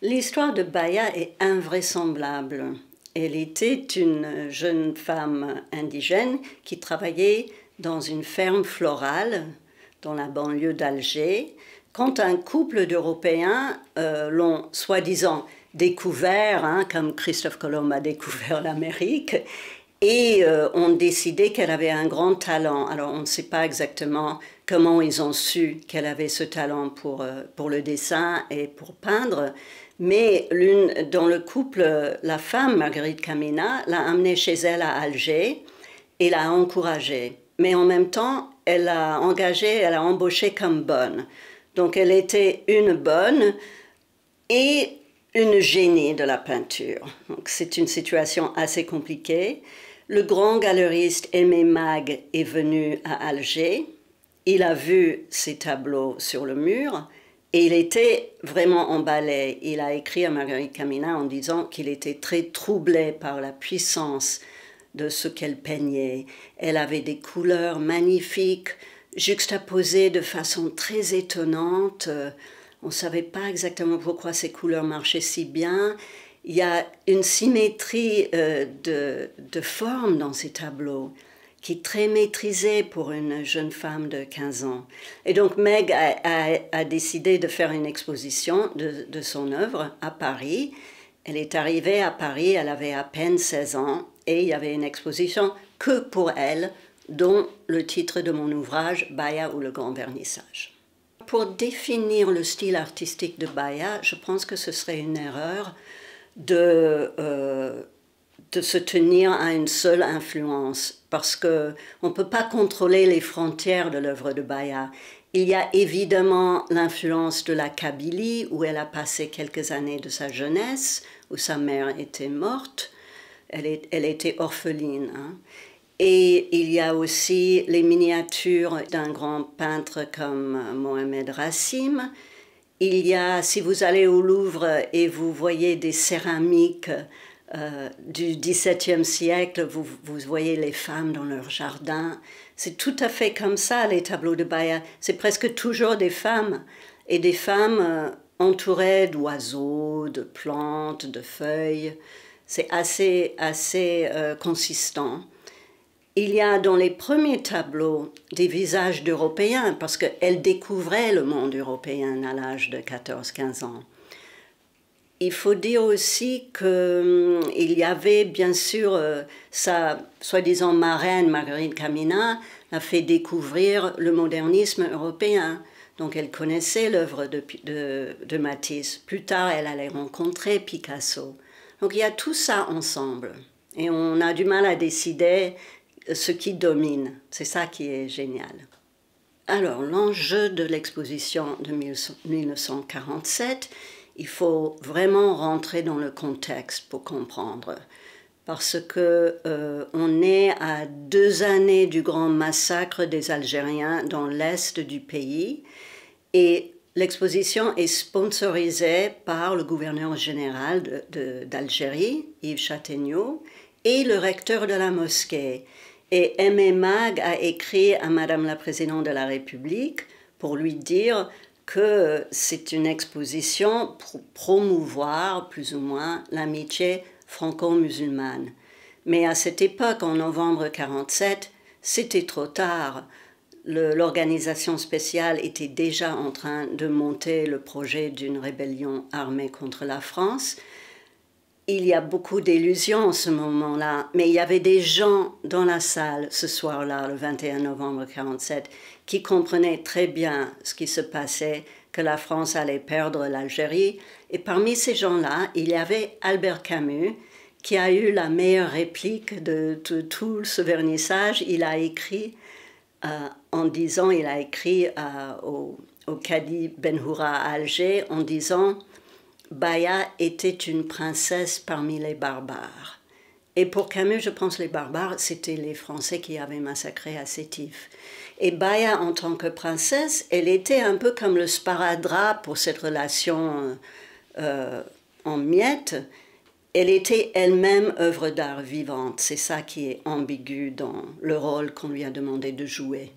L'histoire de Baya est invraisemblable. Elle était une jeune femme indigène qui travaillait dans une ferme florale dans la banlieue d'Alger quand un couple d'Européens euh, l'ont soi-disant découvert, hein, comme Christophe Colomb a découvert l'Amérique, et euh, ont décidé qu'elle avait un grand talent. Alors on ne sait pas exactement comment ils ont su qu'elle avait ce talent pour, euh, pour le dessin et pour peindre, mais l'une, dans le couple, la femme, Marguerite Camina, l'a amenée chez elle à Alger et l'a encouragée. Mais en même temps, elle l'a engagée, elle l'a embauchée comme bonne. Donc elle était une bonne et une génie de la peinture. Donc c'est une situation assez compliquée. Le grand galeriste Aimé Mag est venu à Alger. Il a vu ses tableaux sur le mur et il était vraiment emballé. Il a écrit à Marguerite Camina en disant qu'il était très troublé par la puissance de ce qu'elle peignait. Elle avait des couleurs magnifiques, juxtaposées de façon très étonnante. On ne savait pas exactement pourquoi ces couleurs marchaient si bien il y a une symétrie euh, de, de, forme dans ces tableaux qui est très maîtrisée pour une jeune femme de 15 ans. Et donc Meg a, décidé de faire une exposition de, de son œuvre à Paris. Elle est arrivée à Paris, elle avait à peine 16 ans, et il y avait une exposition que pour elle, dont le titre de mon ouvrage, Baya ou le grand vernissage. Pour définir le style artistique de Baya, je pense que ce serait une erreur euh, de, se tenir à une seule influence, parce qu'on ne peut pas contrôler les frontières de l'œuvre de Baïa. Il y a évidemment l'influence de la Kabylie, où elle a passé quelques années de sa jeunesse, où sa mère était morte, elle, était orpheline. Hein. Et il y a aussi les miniatures d'un grand peintre comme Mohamed Rassim, il y a, si vous allez au Louvre et vous voyez des céramiques euh, du XVIIe siècle, vous, voyez les femmes dans leur jardin. C'est tout à fait comme ça, les tableaux de Baia. C'est presque toujours des femmes, et des femmes euh, entourées d'oiseaux, de plantes, de feuilles. C'est assez, assez euh, consistant. Il y a dans les premiers tableaux des visages d'Européens, parce qu'elle découvrait le monde européen à l'âge de 14-15 ans. Il faut dire aussi qu'il euh, y avait bien sûr euh, sa soi-disant marraine Marguerite Camina a fait découvrir le modernisme européen. Donc elle connaissait l'œuvre de, de, de, Matisse. Plus tard, elle allait rencontrer Picasso. Donc il y a tout ça ensemble. Et on a du mal à décider ce qui domine. C'est ça qui est génial. Alors, l'enjeu de l'exposition de 1947, il faut vraiment rentrer dans le contexte pour comprendre. Parce que euh, on est à deux années du grand massacre des Algériens dans l'est du pays et L'exposition est sponsorisée par le gouverneur général d'Algérie, Yves Châtaignot, et le recteur de la mosquée. Et MMag Mag a écrit à Madame la Présidente de la République pour lui dire que c'est une exposition pour promouvoir plus ou moins l'amitié franco-musulmane. Mais à cette époque, en novembre 1947, c'était trop tard. L'organisation spéciale était déjà en train de monter le projet d'une rébellion armée contre la France. Il y a beaucoup d'illusions en ce moment-là, mais il y avait des gens dans la salle ce soir-là, le 21 novembre 1947, qui comprenaient très bien ce qui se passait, que la France allait perdre l'Algérie. Et parmi ces gens-là, il y avait Albert Camus, qui a eu la meilleure réplique de, tout ce vernissage. Il a écrit, euh, en disant, il a écrit euh, au, au, Cadi Ben à Alger, en disant Baya était une princesse parmi les barbares. Et pour Camus, je pense les barbares, c'était les Français qui avaient massacré à Sétif. Et Baïa, en tant que princesse, elle était un peu comme le sparadrap pour cette relation euh, euh, en miettes. Elle était elle-même œuvre d'art vivante. C'est ça qui est ambigu dans le rôle qu'on lui a demandé de jouer.